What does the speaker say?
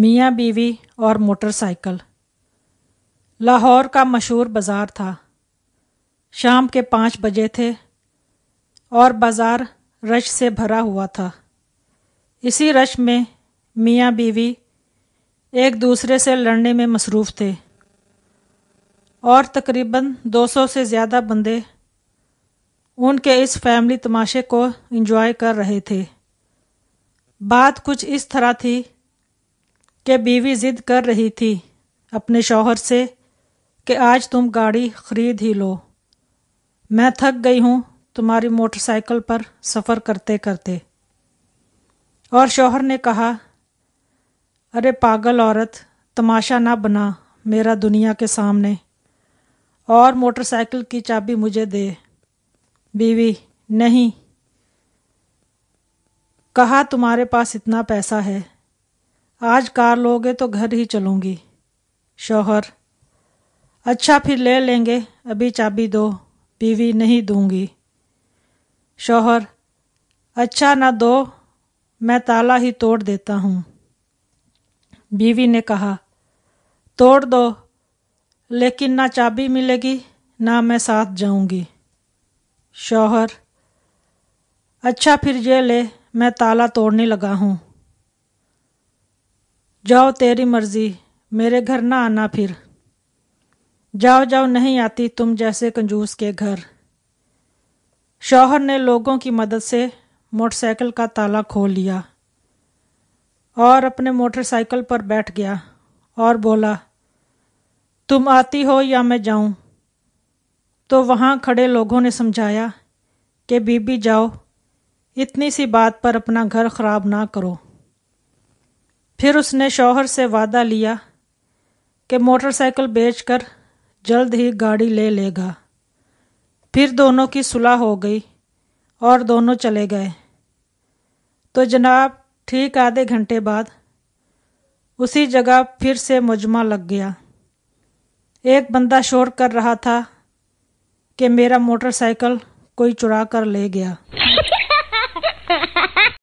मियाँ बीवी और मोटरसाइकिल लाहौर का मशहूर बाज़ार था शाम के पाँच बजे थे और बाज़ार रश से भरा हुआ था इसी रश में मियाँ बीवी एक दूसरे से लड़ने में मसरूफ़ थे और तकरीबन 200 से ज़्यादा बंदे उनके इस फैमिली तमाशे को एंजॉय कर रहे थे बात कुछ इस तरह थी कि बीवी जिद कर रही थी अपने शौहर से कि आज तुम गाड़ी खरीद ही लो मैं थक गई हूँ तुम्हारी मोटरसाइकिल पर सफ़र करते करते और शौहर ने कहा अरे पागल औरत तमाशा ना बना मेरा दुनिया के सामने और मोटरसाइकिल की चाबी मुझे दे बीवी नहीं कहा तुम्हारे पास इतना पैसा है आज कार लोगे तो घर ही चलूँगी शौहर अच्छा फिर ले लेंगे अभी चाबी दो बीवी नहीं दूंगी शौहर अच्छा ना दो मैं ताला ही तोड़ देता हूँ बीवी ने कहा तोड़ दो लेकिन ना चाबी मिलेगी ना मैं साथ जाऊंगी शौहर अच्छा फिर ये ले मैं ताला तोड़ने लगा हूँ जाओ तेरी मर्जी मेरे घर ना आना फिर जाओ जाओ नहीं आती तुम जैसे कंजूस के घर शौहर ने लोगों की मदद से मोटरसाइकिल का ताला खोल लिया और अपने मोटरसाइकिल पर बैठ गया और बोला तुम आती हो या मैं जाऊं तो वहां खड़े लोगों ने समझाया कि बीबी जाओ इतनी सी बात पर अपना घर ख़राब ना करो फिर उसने शौहर से वादा लिया कि मोटरसाइकिल बेचकर जल्द ही गाड़ी ले लेगा फिर दोनों की सुलह हो गई और दोनों चले गए तो जनाब ठीक आधे घंटे बाद उसी जगह फिर से मुजमा लग गया एक बंदा शोर कर रहा था कि मेरा मोटरसाइकिल कोई चुरा कर ले गया